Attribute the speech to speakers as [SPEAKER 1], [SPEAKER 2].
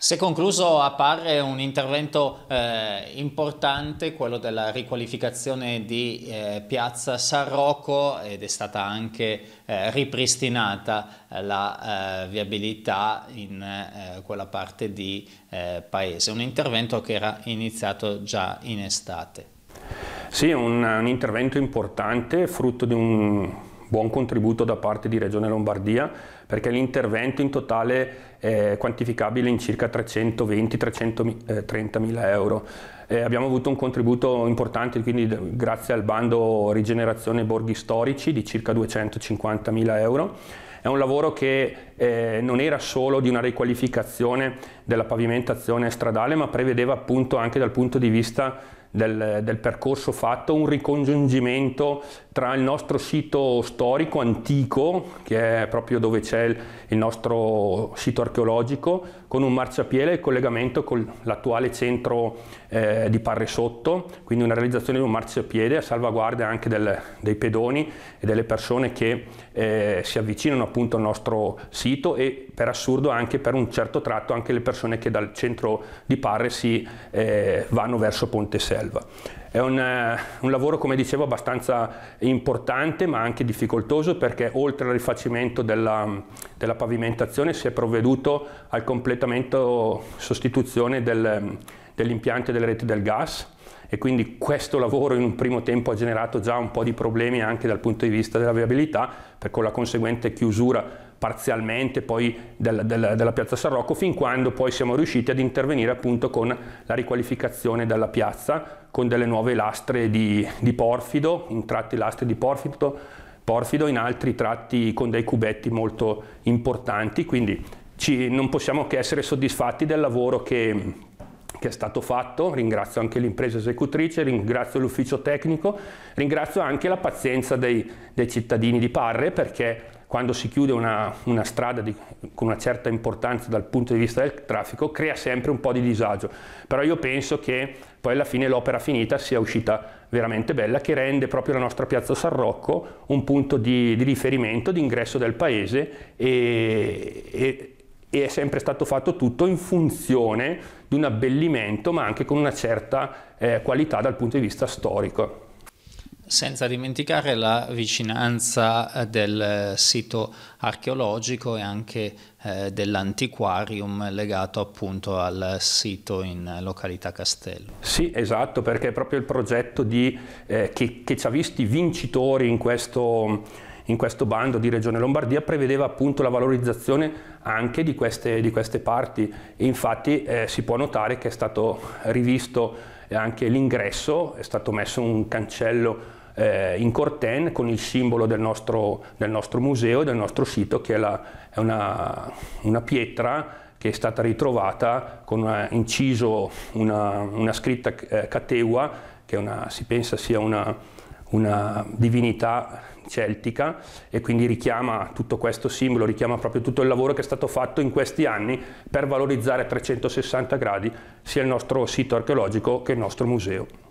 [SPEAKER 1] Se concluso appare un intervento eh, importante, quello della riqualificazione di eh, piazza San Rocco ed è stata anche eh, ripristinata la eh, viabilità in eh, quella parte di eh, paese, un intervento che era iniziato già in estate.
[SPEAKER 2] Sì, un, un intervento importante, frutto di un buon contributo da parte di Regione Lombardia perché l'intervento in totale è quantificabile in circa 320-330 mila eh, eh, euro. Eh, abbiamo avuto un contributo importante quindi grazie al bando Rigenerazione Borghi Storici di circa 250 mila euro. È un lavoro che eh, non era solo di una riqualificazione della pavimentazione stradale ma prevedeva appunto anche dal punto di vista del, del percorso fatto, un ricongiungimento tra il nostro sito storico antico, che è proprio dove c'è il, il nostro sito archeologico, con un marciapiede e il collegamento con l'attuale centro eh, di Parre Sotto, quindi una realizzazione di un marciapiede a salvaguardia anche del, dei pedoni e delle persone che eh, si avvicinano appunto al nostro sito e per assurdo anche per un certo tratto anche le persone che dal centro di Parre si eh, vanno verso Ponte Sella selva. È un, eh, un, lavoro, come dicevo, abbastanza importante ma anche difficoltoso perché oltre al rifacimento della, della pavimentazione si è provveduto al completamento sostituzione del, dell'impianto e delle reti del gas e quindi questo lavoro in un primo tempo ha generato già un po' di problemi anche dal punto di vista della viabilità per con la conseguente chiusura parzialmente poi della, della, della piazza San Rocco, fin quando poi siamo riusciti ad intervenire appunto con la riqualificazione della piazza, con delle nuove lastre di, di porfido, in tratti lastre di porfido, porfido, in altri tratti con dei cubetti molto importanti, quindi ci, non possiamo che essere soddisfatti del lavoro che che è stato fatto, ringrazio anche l'impresa esecutrice, ringrazio l'ufficio tecnico, ringrazio anche la pazienza dei, dei cittadini di Parre perché quando si chiude una, una strada di, con una certa importanza dal punto di vista del traffico crea sempre un po' di disagio, però io penso che poi alla fine l'opera finita sia uscita veramente bella che rende proprio la nostra piazza San Rocco un punto di, di riferimento, di ingresso del paese e, e e è sempre stato fatto tutto in funzione di un abbellimento ma anche con una certa eh, qualità dal punto di vista storico.
[SPEAKER 1] Senza dimenticare la vicinanza eh, del sito archeologico e anche eh, dell'antiquarium legato
[SPEAKER 2] appunto al sito in località Castello. Sì, esatto, perché è proprio il progetto di, eh, che, che ci ha visti vincitori in questo in questo bando di Regione Lombardia prevedeva appunto la valorizzazione anche di queste, di queste parti e infatti eh, si può notare che è stato rivisto anche l'ingresso, è stato messo un cancello eh, in corten con il simbolo del nostro, del nostro museo, del nostro sito, che è, la, è una, una, pietra che è stata ritrovata con una, eh, inciso una, una scritta eh, cateua, che si pensa sia una, una divinità celtica e quindi richiama tutto questo simbolo, richiama proprio tutto il lavoro che è stato fatto in questi anni per valorizzare a 360 gradi sia il nostro sito archeologico che il nostro museo.